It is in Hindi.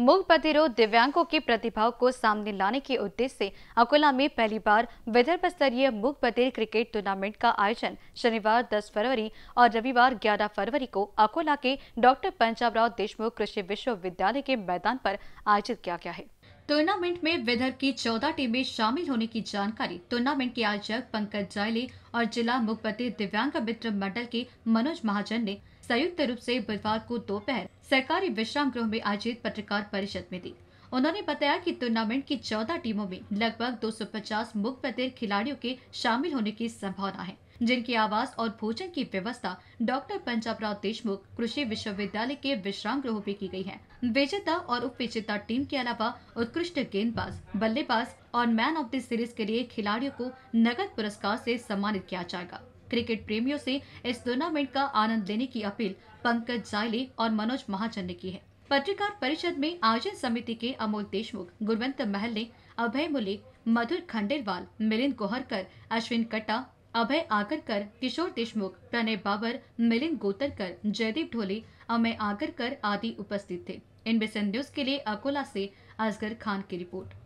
मूक बधिरों दिव्यांगों की प्रतिभाओं को सामने लाने के उद्देश्य से अकोला में पहली बार विदर्भ स्तरीय मूक बधिर क्रिकेट टूर्नामेंट का आयोजन शनिवार 10 फरवरी और रविवार 11 फरवरी को अकोला के डॉक्टर पंजाबराव देशमुख कृषि विश्वविद्यालय के मैदान पर आयोजित किया गया है टूर्नामेंट में विदर्भ की चौदह टीमें शामिल होने की जानकारी टूर्नामेंट के आयोजक पंकज जायले और जिला मुखपति दिव्यांग मित्र मंडल के मनोज महाजन ने संयुक्त रूप से बुधवार को दोपहर सरकारी विश्राम गृह में आयोजित पत्रकार परिषद में दी उन्होंने बताया कि टूर्नामेंट की चौदह टीमों में लगभग 250 मुखपतिर खिलाड़ियों के शामिल होने की संभावना है जिनकी आवास और भोजन की व्यवस्था डॉक्टर पंचाबराव देशमुख कृषि विश्वविद्यालय के विश्राम गृह में की गई है विजेता और उप विजेता टीम के अलावा उत्कृष्ट गेंदबाज बल्लेबाज और मैन ऑफ द सीरीज के लिए खिलाड़ियों को नगद पुरस्कार से सम्मानित किया जाएगा क्रिकेट प्रेमियों से इस टूर्नामेंट का आनंद लेने की अपील पंकज जायले और मनोज महाजन ने की है पत्रकार परिषद में आयोजन समिति के अमोल देशमुख गुरवंत महल ने अभय मुलिक मधुर खंडेलवाल मिलिंद गोहरकर अश्विन कट्टा अभय आकरकर किशोर देशमुख प्रणय बाबर मिलिंद गोतरकर जयदीप ढोले अमय आकरकर आदि उपस्थित थे इन बेसन न्यूज के लिए अकोला से असगर खान की रिपोर्ट